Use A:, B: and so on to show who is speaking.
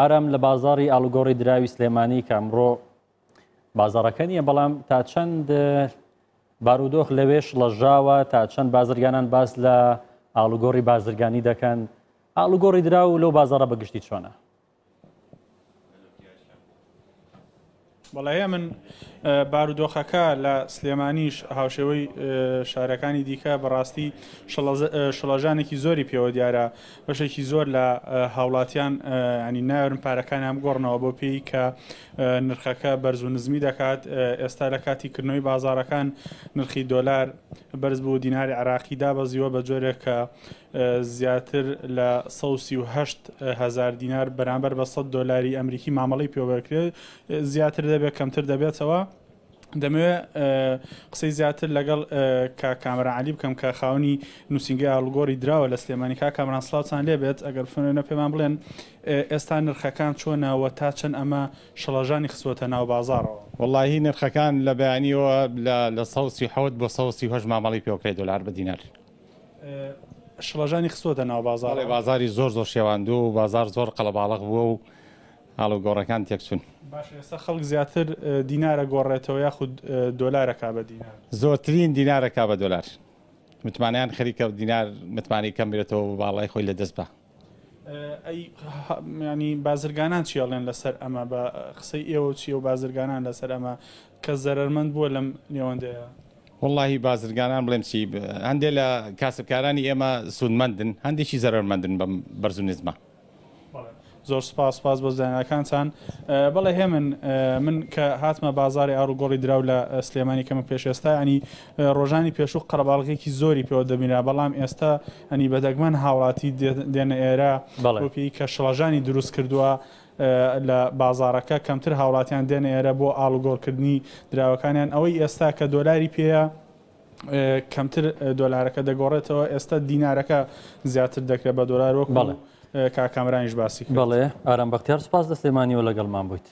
A: ئارام لە بازاری ئالگۆڕی دراوی سلێمانی کامڕۆ بازارەکە نیە بەڵام تا چەند بارودۆخ لەوێش لەژاوە تا چەند بازرگانان باس لە ئالوگۆڕی بازرگانی دەکەن ئالوگۆڕی درا و لەو بازارە بەگشتی چۆنە
B: بەڵەیە من بارودۆخەکە لە سلێمانیش هاوشێوەی شارەکانی دیکە بەڕاستی شڵەژانێکی زۆری پێوە دیارە بەشێکی زۆر لە هاوڵاتیان ئەنی ناورن پارەکانیان گۆڕنەوە بۆ پێی کە نرخەکە بەرز و نزمی دەکات ئێستا لە کاتیکردنەوەی بازارەکان نرخی دۆلار بەرز بوو دیناری عراقی دابەزیوە بە جۆرێک کە زیاتر لە 1970هزار دینار بەرامبەر بە 100 دلاری ئەمریکی مامەڵی پێوەکرێت زیاتر لە دەبێت کەمتر دەبێتەوە دەمەوێت قسەی زیاتر لەگەڵ کا کامرا علی بکەم کە خاونی نووسنگی ئالگۆری درراوە لە سلێمانی کا کامران سلااوان لێبێت ئەگەر فنە پێمان بڵێن ئێستا نرخەکان چۆنەوە تا چەند ئەمە شەڵەژانی خسوەتە ناو بازارەوە
A: وڵی نرخەکان لە بەیانیەوە لە سەوسی حوت بۆ سەوسی هەژ مامەڵی پێکری دلار بە دینار
B: شڵەژانی خسوەتە ناو بازارڵی بازاری
A: زۆر زۆر شێواندو و بازار زۆر قەڵەباڵق بووە و ئاڵ و گۆڕەکان تێکچون
B: ئێستا خەڵک زیاتر دینارە گۆڕێتەوە یاخود دۆلارە کا بە دیینار
A: زۆرترین دیینارە کا بە دۆلار متمانیان خەریکە دیینار متمانی کەمبرێتەوە باڵای خۆی لە دەست بە
B: ینی بازرگانان چیاڵێن لەسەر ئەمە بە قسەی ئێوە چی و بازرگانان لەسەر ئەمە کە زەرمەند بووە لەم نێوەندەیە
A: وڵی بازرگانان بڵێم چی هەندێک لە کاسبکارانی ئێمە سوودمەندن هەندێکی زەرمەندن بەم بەرزونیزمە
B: زۆر سپاس پاس بۆ زانەکانتان بەڵێ هێمن من کە هاتمە بازاری ئاروگۆڵی دراو لە سلێمانی کەمە پێشێستا ئەنی ڕۆژانی پێشوو قەرباڵغێکی زۆری پێوە دەبیرا بەڵام ئێستا ئەنی بەدەگمەن هاوڵاتی دێنە ئێرە بەڵپی کە شڵژانی دروست کردووە. لە بازارەکە کەمتر هاوڵاتیان دێنە ئێرە بۆ ئالوگۆڕکردنی دراوەکانیان ئەوەی ئێستا کە دۆلاری پێەیە کەمتر دۆلارەکە دەگۆڕێتەوە ئێستا دینارەکە زیاتر دەکرێت بە دۆلار وەک بەڵێ کاکامرانیش باسی بختیار بله،
A: ئارام بەختیار سوپاس دەستێمانیەوە لەگەڵمان بویت